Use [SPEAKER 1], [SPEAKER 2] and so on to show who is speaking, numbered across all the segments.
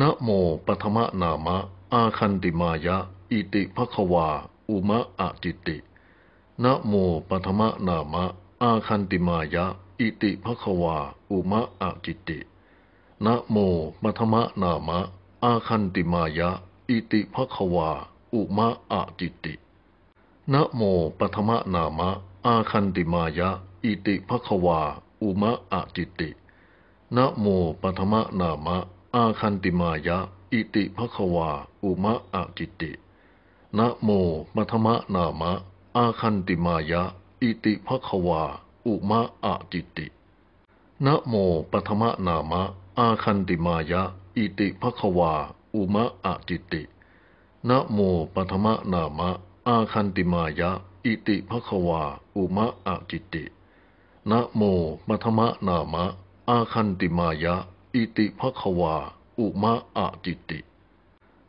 [SPEAKER 1] นะโมปธรรมนามะอาคันติมายะ อิติภควา อุมะอะจิตินะโมปธรรมนามะ อาคันติมายะ อิติภควา อุมะอะจิตินะโมปธรรมนามะอาคันติมายะ อิติภควาอุมะอะจิตินะโมปธรรมนามะอาคันติมายะอิติภควาอุมะอะจิตินะโมปธรรมนามะอาคันติมายะ อิติภควา อุมะอาจิตินะโมมัทมะนามะอาคันติมายะ อิติภควา อุมะอาจิตินะโมปัทมะนามะอาคันติมายะ อิติภควา อุมะอาจิตินะโมปัทมะนามะอาคันติมายะอิติภควาอุมะอาจิตินะโมมัทมะนามะอาคันติมายะอิติภะควา อุมะอะจิติ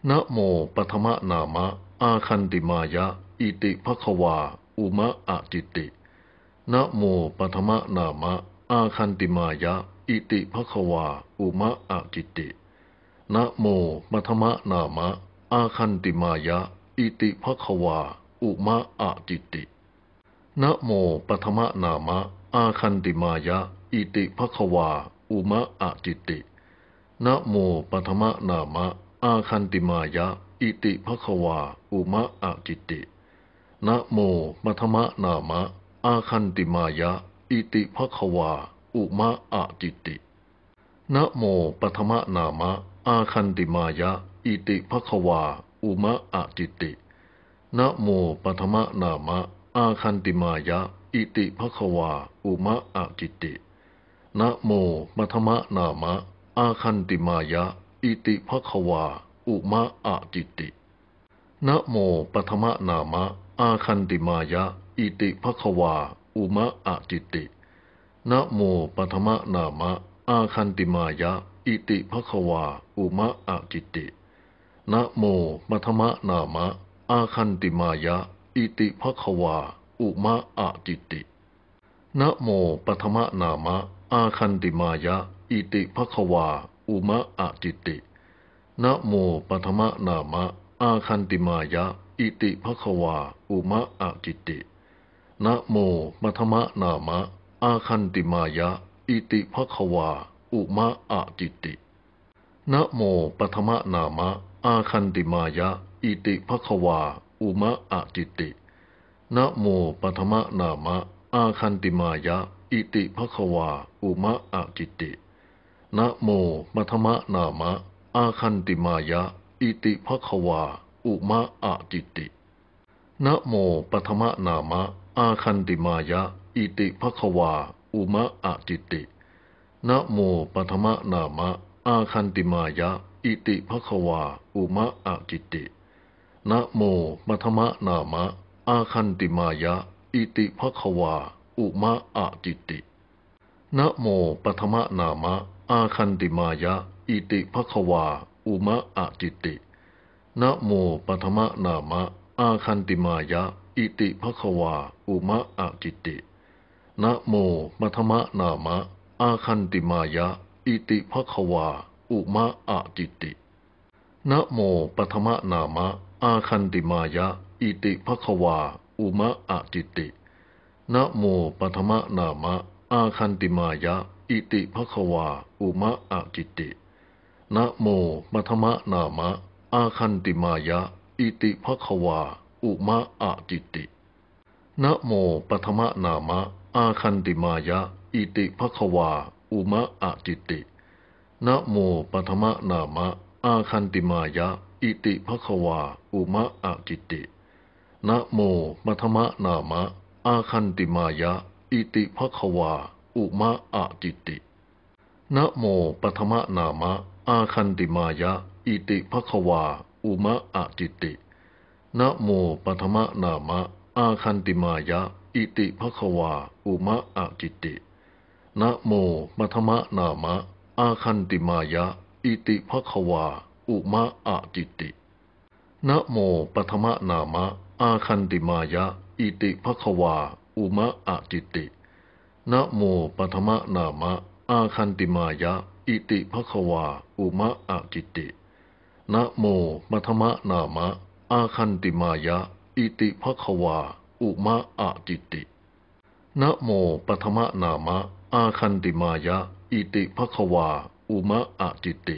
[SPEAKER 1] นะโมปัทมะนามะอาคันติมายะ อิติภะควาอุมะอะจิตินะโมปัทมะนามะอาคันติมายะ อิติภะควาอุมะอะจิตินะโมปัทมะนามะอาคันติมายะ อิติภควาอุมะอะจิตินะโมปัทมะนามะอาคันติมายะอิติภควาอุมะอะจิติ นะโมปัทมมนามะ อาคันติมายะ อิติภควา อุมะอะจิตินะโมปัทมมนามะ อาคันติมายะ อิติภควา อุมะอะจิตินะโมปัทมมนามะอาคันติมายะอิติภควาอุมะอะจิตินะโมปัทมมนามะอาคันติมายะอิติภควาอุมะอะจิตินะโมมัทมะนามะ อาคันติมายะ อิติภควาอุมะอะจิตินะโมปัทมะนามะ อาคันติมายะ อิติภควา อุมะอะจิตินะโมปัทมะนามะอาคันติมายะ อิติภควาอุมะอะจิตินะโมมัทมะนามะอาคันติมายะ อิติภควาอุมะอะจิตินะโมปัทมะนามะอาคันติมายะ อิติภควา อุมะอะจิติ นะโมปัทมะนามะ อาคันติมายะ อิติภควา อุมะอะจิติ นะโมปัทมะนามะ อาคันติมายะ อิติภควา อุมะอะจิติ นะโมปัทมะนามะ อาคันติมายะ อิติภควา อุมะอะจิติ นะโมปัทมะนามะอาคันติมายะ อิติภควา อุมะอะกิตินะโมมัทมะนามะอาคันติมายะ อิติภควา อุมะอะจิตินะโมปัทมะนามะอาคันติมายะ อิติภควา อุมะอะจิตินะโมปัทมะนามะอาคันติมายะอิติภควาอุมะอะจิตินะโมมัทมะนามะอาคันติมายะอิติภควา อุมะอะจิติ นะโมปัทมะนามะอาคันติมายะ อิติภควา อุมะอะจิติ นะโมปัทมะนามะ อาคันติมายะ อิติภควา อุมะอะจิติ นะโมปัทมะนามะอาคันติมายะ อิติภควา อุมะอะจิตินะโมปัทมะนามะอาคันติมายะ อิติภควาอุมะอะจิติ นะโมปธรรมนามะ อาคันติมายะ อิติภควา อุมะอะจิตินะโมปธรรมนามะ อาคันติมายะ อิติภควา อุมะอะจิตินะโมปธรรมนามะอาคันติมายะ อิติภควาอุมะอะจิตินะโมปธรรมนามะอาคันติมายะ อิติภควาอุมะอะจิตินะโมมัทมะนามะ อาคันติมายะ อิติภควา อุมะอะจิตินะโมปัทมะนามะ อาคันติมายะ อิติภควา อุมะอะจิตินะโมปัทมะนามะอาคันติมายะ อิติภควา อุมะอะจิตินะโมมัทมะนามะอาคันติมายะ อิติภควาอุมะอะจิตินะโมปัทมะนามะอาคันติมายะ อิติภควา อุมะอะจิติ นะโมปธมะนามะอาคันติมายะ อิติภควา อุมะอะจิติ นะโมปธมะนามะอาคันติมายะ อิติภควา อุมะอะจิติ นะโมปทมะนามะอาคันติมายะอิติภควาอุมะอะจิติ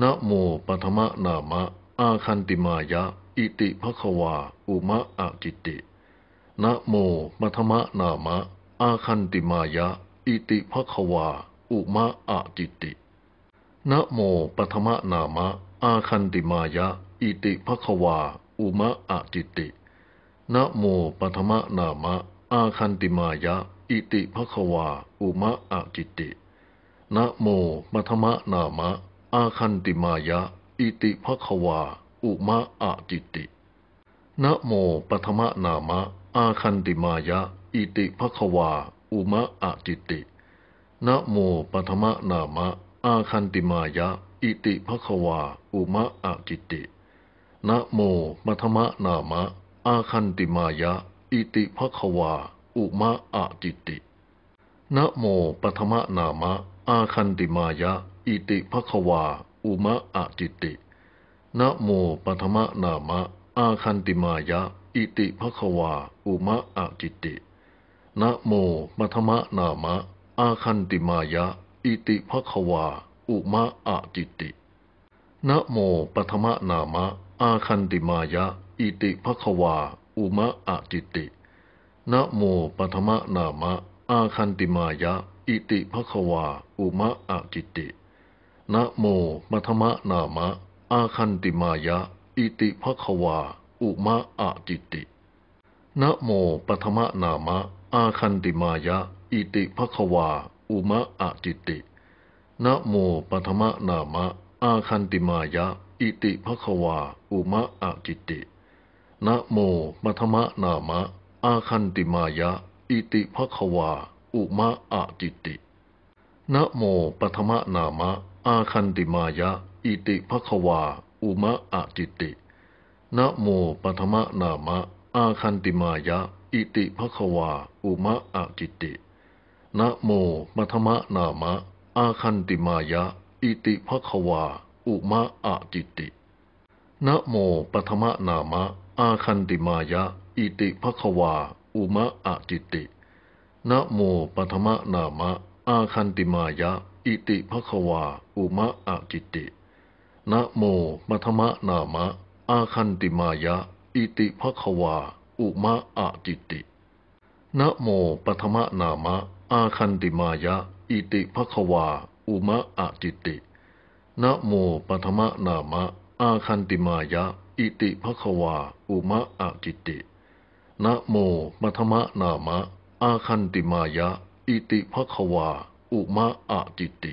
[SPEAKER 1] นะโมปทมะนามะอาคันติมายะอิติภควา อุมะอจิตินะโมมัทมะนามะ อาคันติมายะ อิติภควา อุมะอจิติ นะโมปัทมะนามะ อาคันติมายะ อิติภควาอุมะอจิตินะโมปัทมะนามะอาคันติมายะ อิติภควาอุมะอจิตินะโมมัทมะนามะอาคันติมายะอิติภควาอุมะอะจิติ นะโมปธมะนามะ อาคันติมายะ อิติภควา อุมะอะจิติ นะโมปธมะนามะ อาคันติมายะ อิติภควา อุมะอะจิติ นะโมปธมะนามะ อาคันติมายะ อิติภควา อุมะอะจิติ นะโมปธมะนามะอาคันติมายะอิติภควาอุมะอะจิตินะโมปัทมะนามะ อาคันติมายะ อิติภะควา อุมะอาจิตินะโมปัทมะนามะ อาคันติมายะ อิติภะควา อุมะอาจิตินะโมปัทมะนามะ อาคันติมายะ อิติภะควาอุมะอาจิตินะโมปัทมะนามะอาคันติมายะอิติภะควาอุมะอาจิตินะโมปัทมะนามะอาคันติมายะ อิติภควา อุมะอะจิตินะโมปทมะนามะอาคันติมายะ อิติภควา อุมะอะจิตินะโมปทมะนามะอาคันติมายะ อิติภควา อุมะอะจิตินะโมปทมะนามะอาคันติมายะ อิติภควา อุมะอะจิตินะโมปทมะนามะอาคันติมายะ อิติภะควา อุมะอะจิติ นะโมปัทมะนามะ อาคันติมายะ อิติภะควา อุมะอะจิติ นะโมปัทมะนามะอาคันติมายะ อิติภะควา อุมะอะจิติ นะโมปัทมะนามะอาคันติมายะอิติภะควาอุมะอะจิตินะโมปัทมะนามะอาคันติมายะอิติภควา อุมะอาจิตินะโมมัทมะนามะ อาคันติมายะ อิติภควา อุมะอาจิตินะโมปัทมะนามะอาคันติมายะ อิติภควาอุมะอาจิตินะโมปัทมะนามะอาคันติมายะ อิติภควาอุมะอาจิตินะโมมัทมะนามะอาคันติมายะอิติภควาอุมาอาจิติ